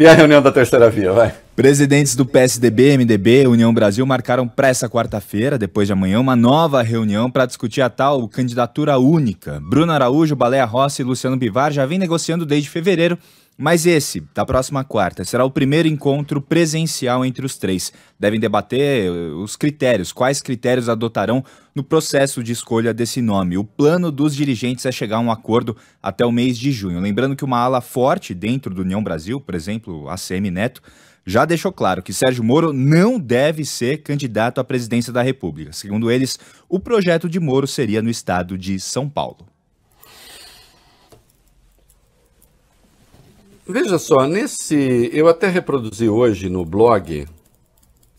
E a reunião da terceira via, vai. Presidentes do PSDB, MDB e União Brasil marcaram para essa quarta-feira, depois de amanhã, uma nova reunião para discutir a tal candidatura única. Bruno Araújo, Baleia Rossi e Luciano Bivar já vêm negociando desde fevereiro mas esse, da próxima quarta, será o primeiro encontro presencial entre os três. Devem debater eh, os critérios, quais critérios adotarão no processo de escolha desse nome. O plano dos dirigentes é chegar a um acordo até o mês de junho. Lembrando que uma ala forte dentro do União Brasil, por exemplo, a CM Neto, já deixou claro que Sérgio Moro não deve ser candidato à presidência da República. Segundo eles, o projeto de Moro seria no estado de São Paulo. Veja só, nesse. Eu até reproduzi hoje no blog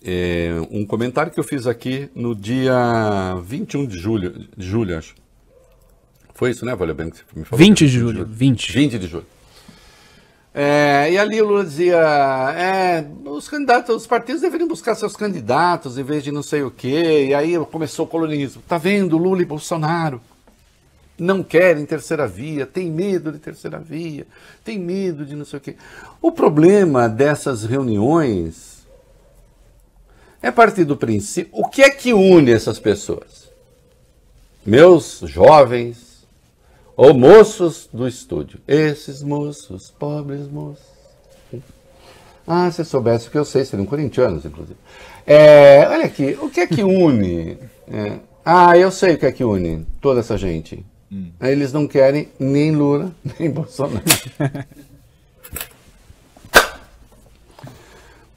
é, um comentário que eu fiz aqui no dia 21 de julho, de julho acho. Foi isso, né, Valeu Bem? Que você me falou 20 de julho, de julho. 20. 20 de julho. É, e ali o Lula dizia: é, os candidatos, os partidos deveriam buscar seus candidatos em vez de não sei o quê. E aí começou o colonismo. Tá vendo Lula e Bolsonaro? não querem terceira via, tem medo de terceira via, tem medo de não sei o quê. O problema dessas reuniões é partir do princípio. O que é que une essas pessoas? Meus jovens ou moços do estúdio. Esses moços, pobres moços. Ah, se soubesse o que eu sei, seriam corintianos, inclusive. É, olha aqui, o que é que une? É, ah, eu sei o que é que une toda essa gente. Hum. Aí eles não querem nem Lula, nem Bolsonaro.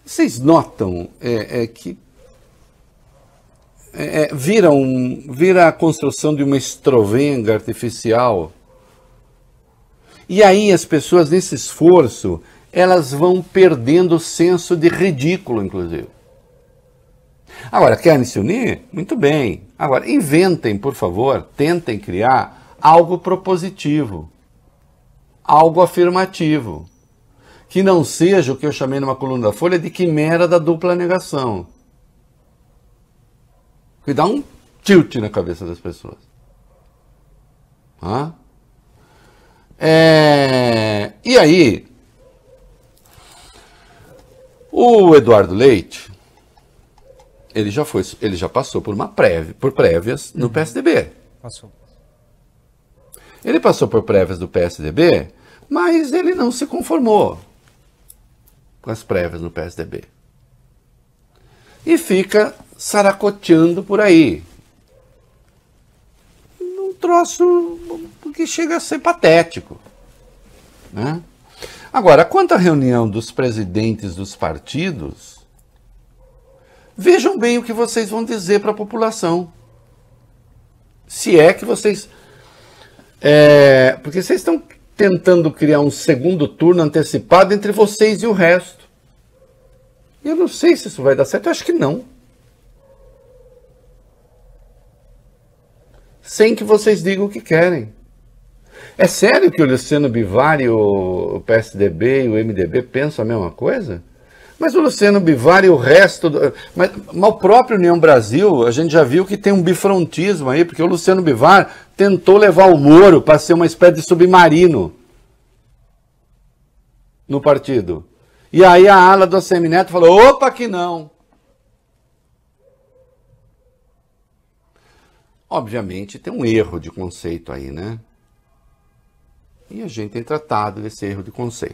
Vocês notam é, é que é, é, vira, um, vira a construção de uma estrovenga artificial. E aí as pessoas, nesse esforço, elas vão perdendo o senso de ridículo, inclusive. Agora, querem se unir? Muito bem. Agora, inventem, por favor, tentem criar algo propositivo, algo afirmativo, que não seja o que eu chamei numa coluna da Folha de quimera da dupla negação, que dá um tilt na cabeça das pessoas. Ah? É... E aí, o Eduardo Leite, ele já foi, ele já passou por uma prévia, por prévias no uhum. PSDB. Passou. Ele passou por prévias do PSDB, mas ele não se conformou com as prévias no PSDB. E fica saracoteando por aí. Um troço que chega a ser patético. Né? Agora, quanto à reunião dos presidentes dos partidos, vejam bem o que vocês vão dizer para a população. Se é que vocês é, porque vocês estão tentando criar um segundo turno antecipado entre vocês e o resto. Eu não sei se isso vai dar certo, eu acho que não. Sem que vocês digam o que querem. É sério que o Luciano Bivar e o PSDB e o MDB pensam a mesma coisa? Mas o Luciano Bivar e o resto. Do... Mas, mas o próprio União Brasil, a gente já viu que tem um bifrontismo aí, porque o Luciano Bivar tentou levar o Moro para ser uma espécie de submarino no partido. E aí a ala do Semineto falou: opa, que não. Obviamente tem um erro de conceito aí, né? E a gente tem tratado desse erro de conceito.